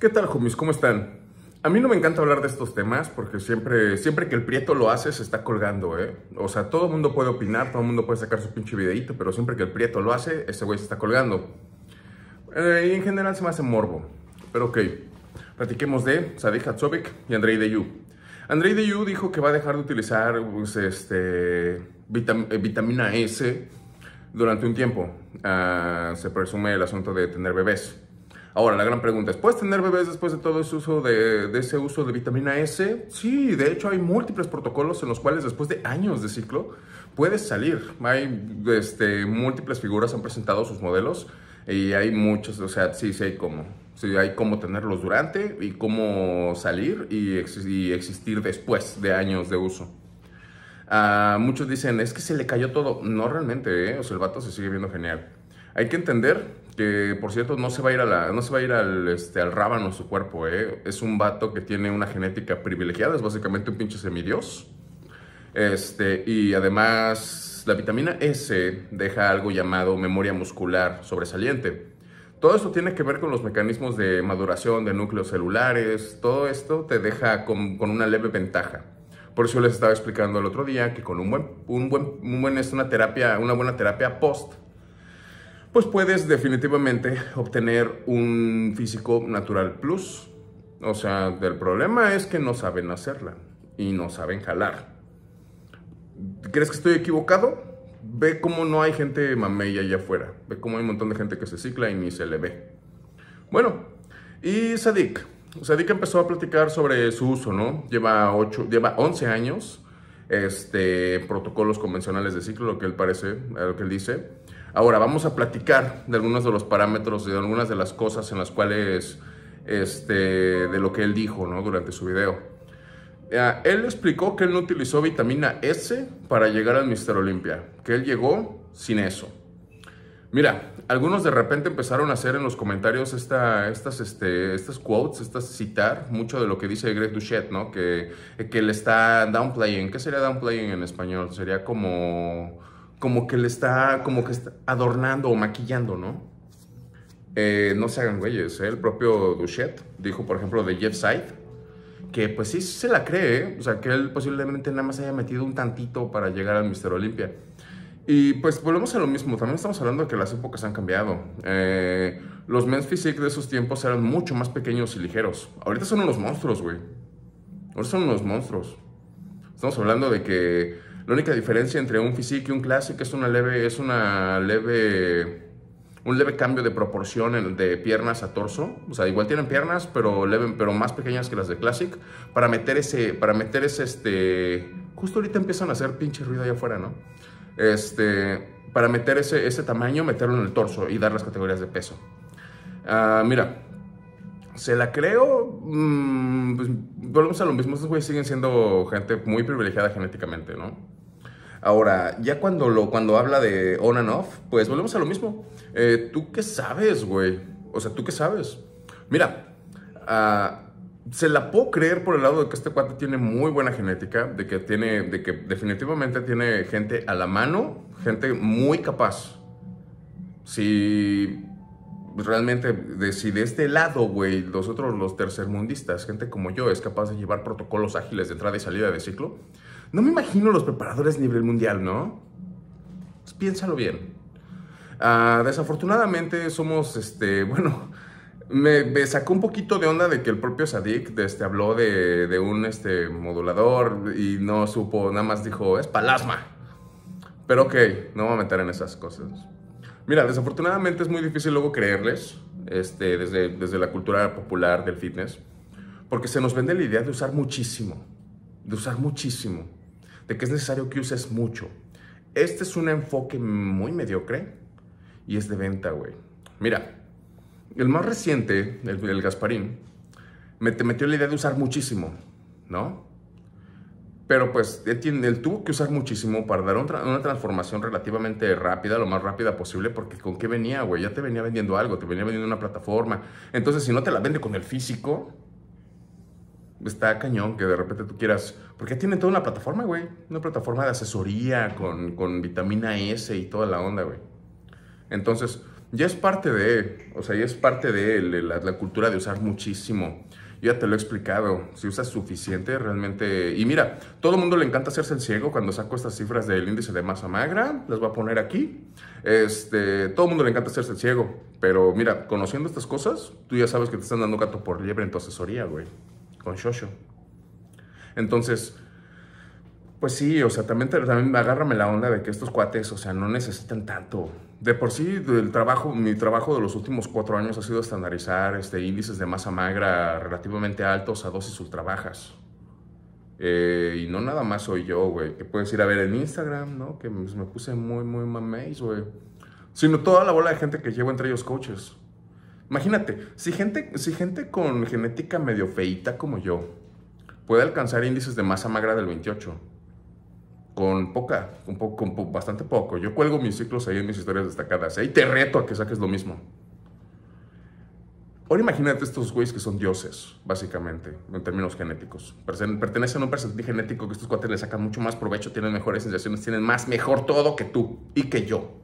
¿Qué tal, homies? ¿Cómo están? A mí no me encanta hablar de estos temas porque siempre, siempre que el prieto lo hace se está colgando, ¿eh? O sea, todo el mundo puede opinar, todo el mundo puede sacar su pinche videíto, pero siempre que el prieto lo hace, ese güey se está colgando. Eh, y en general se me hace morbo. Pero ok, platiquemos de Sadiq Hatzovic y Andrei Deyu. Andrei Deyu dijo que va a dejar de utilizar pues, este, eh, vitamina S durante un tiempo. Ah, se presume el asunto de tener bebés. Ahora, la gran pregunta es, ¿puedes tener bebés después de todo ese uso de, ese uso de vitamina S? Sí, de hecho hay múltiples protocolos en los cuales después de años de ciclo puedes salir. Hay este, múltiples figuras han presentado sus modelos y hay muchos, o sea, sí, sí hay cómo. Sí, hay cómo tenerlos durante y cómo salir y, existir después de años de uso. Ah, muchos dicen, es que se le cayó todo. No realmente, ¿eh? o sea, el vato se sigue viendo genial. Hay que entender que, por cierto, no se va a ir, a no se va a ir al, este, al rábano su cuerpo, ¿eh? Es un vato que tiene una genética privilegiada, es básicamente un pinche semidios. Este, y además, la vitamina S deja algo llamado memoria muscular sobresaliente. Todo esto tiene que ver con los mecanismos de maduración de núcleos celulares, todo esto te deja con, una leve ventaja. Por eso les estaba explicando el otro día que con un buen, un buen, buen, es una terapia, una buena terapia post pues puedes definitivamente obtener un físico natural plus. O sea, el problema es que no saben hacerla y no saben jalar. ¿Crees que estoy equivocado? Ve cómo no hay gente mameya allá afuera. Ve cómo hay un montón de gente que se cicla y ni se le ve. Bueno, y Sadik. Sadik empezó a platicar sobre su uso, ¿no? Lleva, ocho, lleva 11 años este, protocolos convencionales de ciclo, lo que él parece, lo que él dice. Ahora vamos a platicar de algunos de los parámetros, y de algunas de las cosas en las cuales, este, de lo que él dijo ¿no? durante su video. Eh, él explicó que él no utilizó vitamina S para llegar al Mister Olimpia, que él llegó sin eso. Mira, algunos de repente empezaron a hacer en los comentarios estas, este, estas quotes, estas citar mucho de lo que dice Greg Duchet, ¿no? Que, que le está downplaying. ¿Qué sería downplaying en español? Sería como como que le está, como que está adornando o maquillando, ¿no? Eh, no se hagan güeyes, ¿eh? el propio Duchette dijo, por ejemplo, de Jeff Side, que pues sí se la cree, ¿eh? o sea, que él posiblemente nada más haya metido un tantito para llegar al Mister Olimpia. Y pues volvemos a lo mismo, también estamos hablando de que las épocas han cambiado. los men's physique de esos tiempos eran mucho más pequeños y ligeros. Ahorita son unos monstruos, güey. ahora son unos monstruos. Estamos hablando de que la única diferencia entre un physique y un classic es una leve, es una leve, un leve cambio de proporción de piernas a torso. O sea, igual tienen piernas, pero leve, pero más pequeñas que las de classic para meter ese, para meter ese, este, justo ahorita empiezan a hacer pinche ruido allá afuera, ¿no? Este, para meter ese, tamaño, meterlo en el torso y dar las categorías de peso. Ah, mira, se la creo, mm, pues, volvemos a lo mismo, estos güeyes siguen siendo gente muy privilegiada genéticamente, ¿no? Ahora, ya cuando, lo, cuando habla de on and off, pues volvemos a lo mismo. Eh, ¿Tú qué sabes, güey? O sea, ¿tú qué sabes? Mira, ah, se la puedo creer por el lado de que este cuate tiene muy buena genética, de que, tiene, de que definitivamente tiene gente a la mano, gente muy capaz. Si realmente, si de este lado, güey, nosotros los tercermundistas, gente como yo, es capaz de llevar protocolos ágiles de entrada y salida de ciclo, no me imagino los preparadores nivel mundial, ¿no? Pues piénsalo bien. Ah, desafortunadamente somos, este, bueno, me, sacó un poquito de onda de que el propio Sadik este, habló de, un este, modulador y no supo, nada más dijo, es palasma. Pero ok, no me voy a meter en esas cosas. Mira, desafortunadamente es muy difícil luego creerles este, desde la cultura popular del fitness, porque se nos vende la idea de usar muchísimo, de usar muchísimo de que es necesario que uses mucho. Este es un enfoque muy mediocre y es de venta, güey. Mira, el más reciente, el, Gasparín, me te metió la idea de usar muchísimo, ¿no? Pero pues él, tiene, tuvo que usar muchísimo para dar una transformación relativamente rápida, lo más rápida posible, porque con qué venía, güey, ya te venía vendiendo algo, te venía vendiendo una plataforma. Entonces, si no te la vende con el físico, está cañón que de repente tú quieras, porque tienen toda una plataforma, güey, una plataforma de asesoría con, con vitamina S y toda la onda, güey. Entonces, ya es parte de, o sea, ya es parte de la, cultura de usar muchísimo. Yo ya te lo he explicado, si usas suficiente realmente... Y mira, todo el mundo le encanta hacerse el ciego cuando saco estas cifras del índice de masa magra, las voy a poner aquí. Este, todo el mundo le encanta hacerse el ciego, pero mira, conociendo estas cosas, tú ya sabes que te están dando gato por liebre en tu asesoría, güey con Shosho. Entonces, pues sí, o sea, también, también agárrame la onda de que estos cuates, o sea, no necesitan tanto. De por sí, el trabajo, mi trabajo de los últimos cuatro años ha sido estandarizar este, índices de masa magra relativamente altos a dosis ultra bajas. Eh, y no nada más soy yo, güey, que puedes ir a ver en Instagram, ¿no? Que me puse muy, muy mameis, güey. Sino toda la bola de gente que llevo entre ellos coaches. Imagínate, si gente, si gente con genética medio feita como yo puede alcanzar índices de masa magra del 28, con poca, con, con bastante poco. Yo cuelgo mis ciclos ahí en mis historias destacadas. Ahí ¿eh? te reto a que saques lo mismo. Ahora imagínate estos güeyes que son dioses, básicamente, en términos genéticos. Pertenecen a un percentil genético que estos cuates le sacan mucho más provecho, tienen mejores sensaciones, tienen más, mejor todo que tú y que yo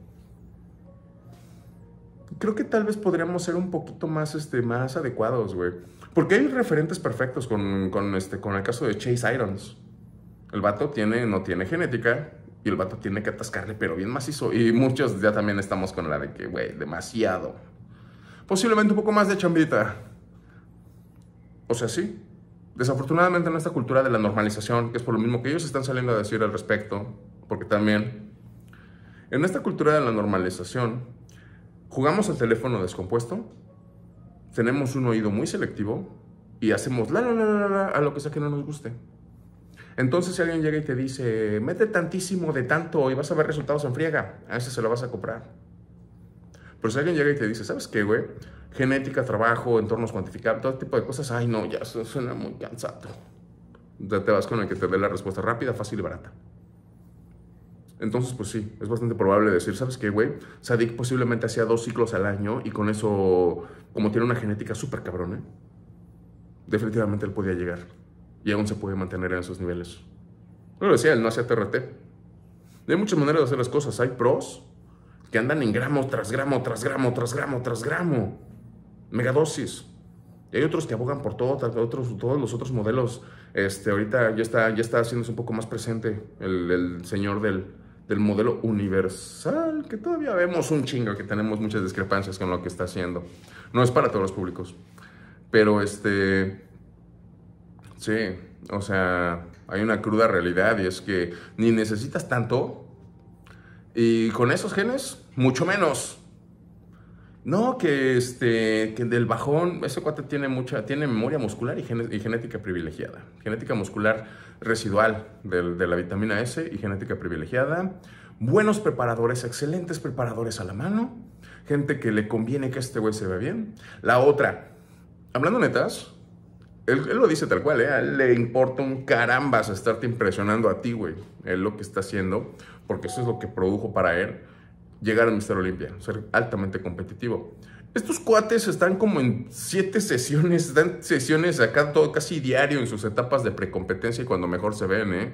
creo que tal vez podríamos ser un poquito más, este, más adecuados, güey. Porque hay referentes perfectos con, con, este, con el caso de Chase Irons. El vato tiene, no tiene genética y el vato tiene que atascarle, pero bien macizo. Y muchos ya también estamos con la de que, güey, demasiado. Posiblemente un poco más de chambita. O sea, sí. Desafortunadamente en esta cultura de la normalización, que es por lo mismo que ellos están saliendo a decir al respecto, porque también en esta cultura de la normalización, jugamos al teléfono descompuesto, tenemos un oído muy selectivo y hacemos la, la, la, la, a lo que sea que no nos guste. Entonces, si alguien llega y te dice, mete tantísimo de tanto y vas a ver resultados en friega, a ese se lo vas a comprar. Pero si alguien llega y te dice, ¿sabes qué, güey? Genética, trabajo, entornos cuantificables, todo tipo de cosas, ay, no, ya suena muy cansado. Ya te vas con el que te dé la respuesta rápida, fácil y barata. Entonces, pues sí, es bastante probable decir, ¿sabes qué, güey? Sadik posiblemente hacía dos ciclos al año y con eso, como tiene una genética súper cabrón, ¿eh? definitivamente él podía llegar. Y aún se puede mantener en esos niveles. Pero lo decía, él no hacía TRT. Hay muchas maneras de hacer las cosas. Hay pros que andan en gramo tras gramo, tras gramo, tras gramo, tras gramo. Megadosis. Y hay otros que abogan por todo, otros, todos los otros modelos. Este, ahorita ya está, ya está haciéndose un poco más presente el señor del, del modelo universal, que todavía vemos un chingo, que tenemos muchas discrepancias con lo que está haciendo. No es para todos los públicos. Pero este, sí, o sea, hay una cruda realidad y es que ni necesitas tanto y con esos genes, mucho menos. No, que este, que del bajón, ese cuate tiene mucha, tiene memoria muscular y, genética privilegiada. Genética muscular residual de, la vitamina S y genética privilegiada. Buenos preparadores, excelentes preparadores a la mano. Gente que le conviene que este güey se vea bien. La otra, hablando netas, él, lo dice tal cual, ¿eh? él le importa un carambas estarte impresionando a ti, güey. Él lo que está haciendo, porque eso es lo que produjo para él llegar a Mister Olimpia, ser altamente competitivo. Estos cuates están como en siete sesiones, dan sesiones acá todo, casi diario en sus etapas de precompetencia y cuando mejor se ven, ¿eh?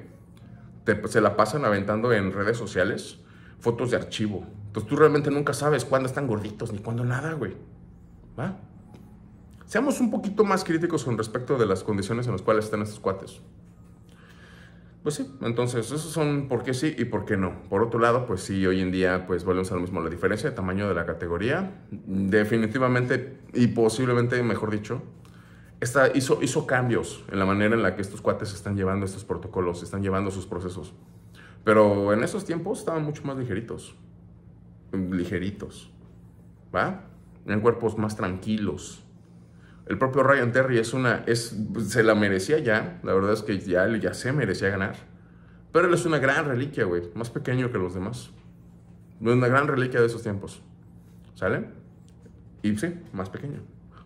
se la pasan aventando en redes sociales fotos de archivo. Entonces tú realmente nunca sabes cuándo están gorditos ni cuándo nada, güey. Seamos un poquito más críticos con respecto de las condiciones en las cuales están estos cuates. Pues sí, entonces esos son por qué sí y por qué no. Por otro lado, pues sí, hoy en día pues volvemos a lo mismo, la diferencia de tamaño de la categoría, definitivamente y posiblemente, mejor dicho, está, hizo, hizo cambios en la manera en la que estos cuates están llevando estos protocolos, están llevando sus procesos. Pero en esos tiempos estaban mucho más ligeritos, ligeritos, ¿va? En cuerpos más tranquilos, el propio Ryan Terry es una, es, se la merecía ya. La verdad es que ya, ya se merecía ganar. Pero él es una gran reliquia, güey. Más pequeño que los demás. Una gran reliquia de esos tiempos. ¿Sale? Y sí, más pequeño.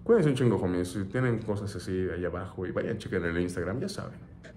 Cuídense un chingo, homies. Si tienen cosas así allá abajo y vayan, a en el Instagram, ya saben.